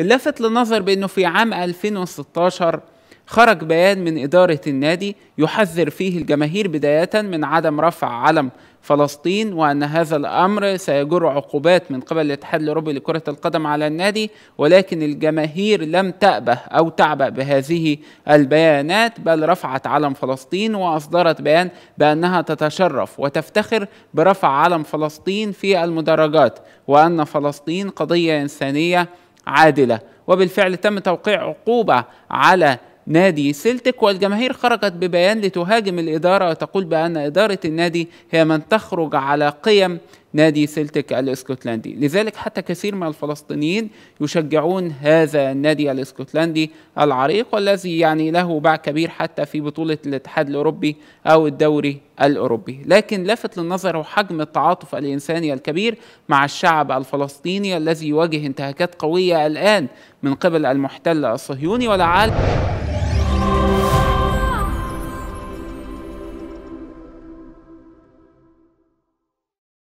اللافت للنظر بأنه في عام 2016 خرج بيان من إدارة النادي يحذر فيه الجماهير بداية من عدم رفع علم فلسطين وأن هذا الأمر سيجر عقوبات من قبل الاتحاد الأوروبي لكرة القدم على النادي ولكن الجماهير لم تأبه أو تعبأ بهذه البيانات بل رفعت علم فلسطين وأصدرت بيان بأنها تتشرف وتفتخر برفع علم فلسطين في المدرجات وأن فلسطين قضية إنسانية عادله وبالفعل تم توقيع عقوبه على نادي سلتك والجماهير خرجت ببيان لتهاجم الإدارة وتقول بأن إدارة النادي هي من تخرج على قيم نادي سلتك الاسكتلندي لذلك حتى كثير من الفلسطينيين يشجعون هذا النادي الاسكتلندي العريق والذي يعني له باع كبير حتى في بطولة الاتحاد الأوروبي أو الدوري الأوروبي لكن لفت للنظر حجم التعاطف الإنساني الكبير مع الشعب الفلسطيني الذي يواجه انتهاكات قوية الآن من قبل المحتل الصهيوني ولعل